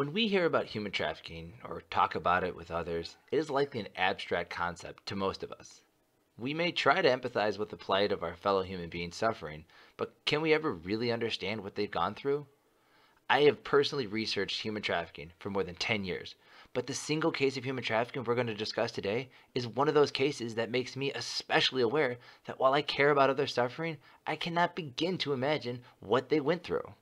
When we hear about human trafficking or talk about it with others, it is likely an abstract concept to most of us. We may try to empathize with the plight of our fellow human beings suffering, but can we ever really understand what they've gone through? I have personally researched human trafficking for more than 10 years, but the single case of human trafficking we're going to discuss today is one of those cases that makes me especially aware that while I care about others suffering, I cannot begin to imagine what they went through.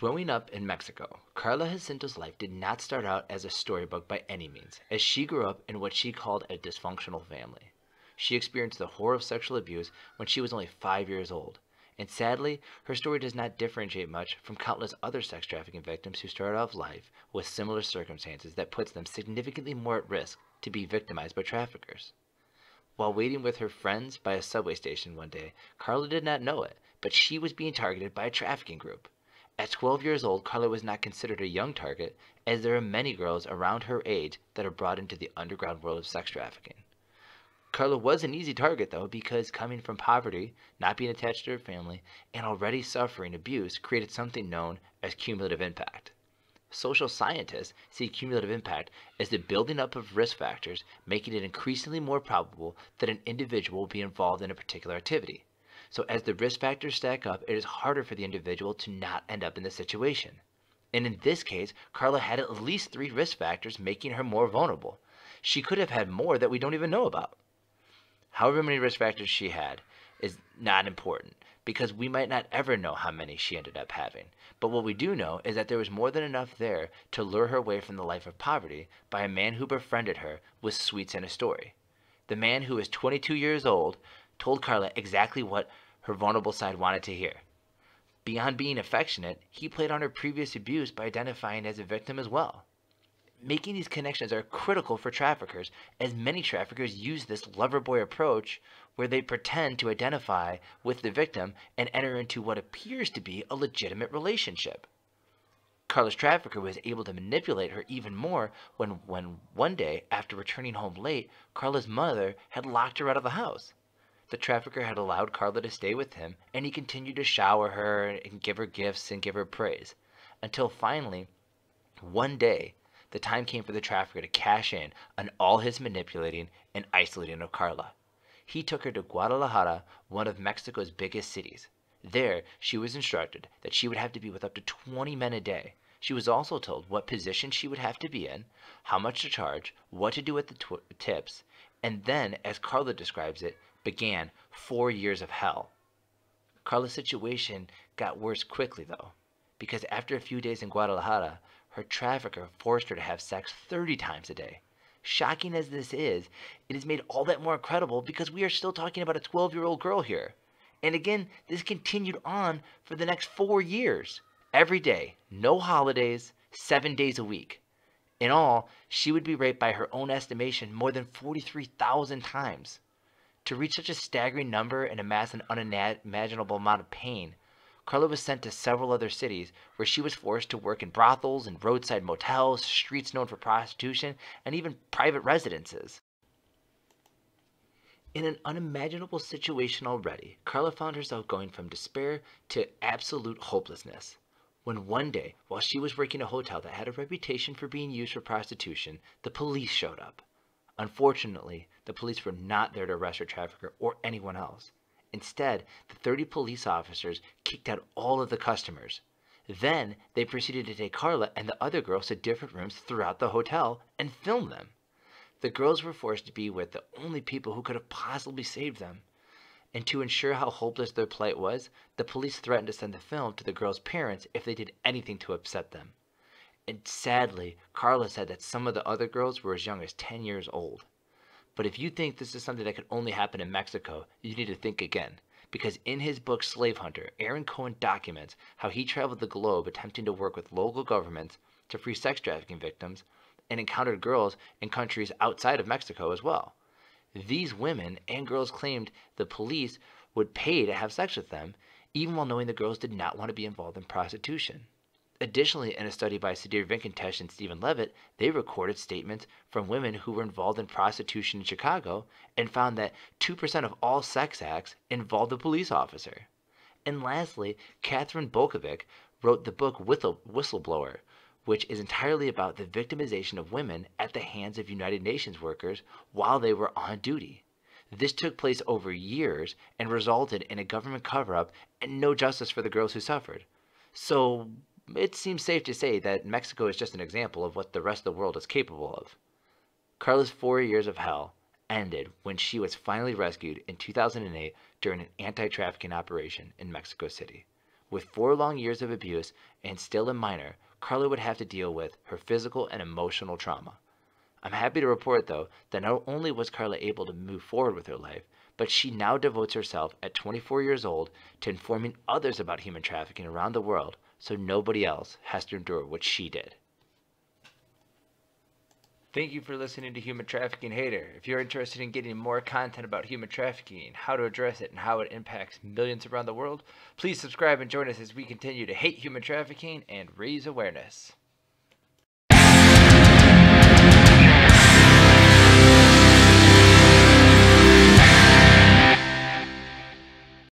Growing up in Mexico, Carla Jacinto's life did not start out as a storybook by any means, as she grew up in what she called a dysfunctional family. She experienced the horror of sexual abuse when she was only five years old, and sadly, her story does not differentiate much from countless other sex trafficking victims who start off life with similar circumstances that puts them significantly more at risk to be victimized by traffickers. While waiting with her friends by a subway station one day, Carla did not know it, but she was being targeted by a trafficking group. At 12 years old, Carla was not considered a young target, as there are many girls around her age that are brought into the underground world of sex trafficking. Carla was an easy target, though, because coming from poverty, not being attached to her family, and already suffering abuse created something known as cumulative impact. Social scientists see cumulative impact as the building up of risk factors, making it increasingly more probable that an individual will be involved in a particular activity. So as the risk factors stack up, it is harder for the individual to not end up in this situation. And in this case, Carla had at least three risk factors making her more vulnerable. She could have had more that we don't even know about. However many risk factors she had is not important because we might not ever know how many she ended up having. But what we do know is that there was more than enough there to lure her away from the life of poverty by a man who befriended her with sweets and a story. The man who was 22 years old told Carla exactly what her vulnerable side wanted to hear. Beyond being affectionate, he played on her previous abuse by identifying as a victim as well. Making these connections are critical for traffickers, as many traffickers use this lover-boy approach where they pretend to identify with the victim and enter into what appears to be a legitimate relationship. Carla's trafficker was able to manipulate her even more when, when one day, after returning home late, Carla's mother had locked her out of the house. The trafficker had allowed Carla to stay with him, and he continued to shower her and give her gifts and give her praise. Until finally, one day, the time came for the trafficker to cash in on all his manipulating and isolating of Carla. He took her to Guadalajara, one of Mexico's biggest cities. There, she was instructed that she would have to be with up to 20 men a day. She was also told what position she would have to be in, how much to charge, what to do with the tw- tips, and then, as Carla describes it, began four years of hell. Carla's situation got worse quickly, though, because after a few days in Guadalajara, her trafficker forced her to have sex 30 times a day. Shocking as this is, it is made all that more incredible because we are still talking about a 12 year old girl here. And again, this continued on for the next four years. Every day, no holidays, seven days a week. In all, she would be raped by her own estimation more than 43,000 times. To reach such a staggering number and amass an unimaginable amount of pain, Carla was sent to several other cities where she was forced to work in brothels and roadside motels, streets known for prostitution, and even private residences. In an unimaginable situation already, Carla found herself going from despair to absolute hopelessness. When one day, while she was working a hotel that had a reputation for being used for prostitution, the police showed up. Unfortunately, the police were not there to arrest the trafficker or anyone else. Instead, the 30 police officers kicked out all of the customers. Then, they proceeded to take Carla and the other girls to different rooms throughout the hotel and film them. The girls were forced to be with the only people who could have possibly saved them. And to ensure how hopeless their plight was, the police threatened to send the film to the girls' parents if they did anything to upset them. And sadly, Carla said that some of the other girls were as young as 10 years old. But if you think this is something that could only happen in Mexico, you need to think again. Because in his book Slave Hunter, Aaron Cohen documents how he traveled the globe attempting to work with local governments to free sex trafficking victims and encountered girls in countries outside of Mexico as well. These women and girls claimed the police would pay to have sex with them, even while knowing the girls did not want to be involved in prostitution. Additionally, in a study by Sadir Venkatesh and Stephen Levitt, they recorded statements from women who were involved in prostitution in Chicago and found that 2% of all sex acts involved a police officer. And lastly, Catherine Bolkovic wrote the book Whistleblower, which is entirely about the victimization of women at the hands of United Nations workers while they were on duty. This took place over years and resulted in a government cover up and no justice for the girls who suffered. So, it seems safe to say that Mexico is just an example of what the rest of the world is capable of. Carla's four years of hell ended when she was finally rescued in 2008 during an anti trafficking operation in Mexico City. With four long years of abuse and still a minor, Carla would have to deal with her physical and emotional trauma. I'm happy to report, though, that not only was Carla able to move forward with her life, but she now devotes herself at 24 years old to informing others about human trafficking around the world so nobody else has to endure what she did. Thank you for listening to Human Trafficking Hater. If you're interested in getting more content about human trafficking, how to address it, and how it impacts millions around the world, please subscribe and join us as we continue to hate human trafficking and raise awareness.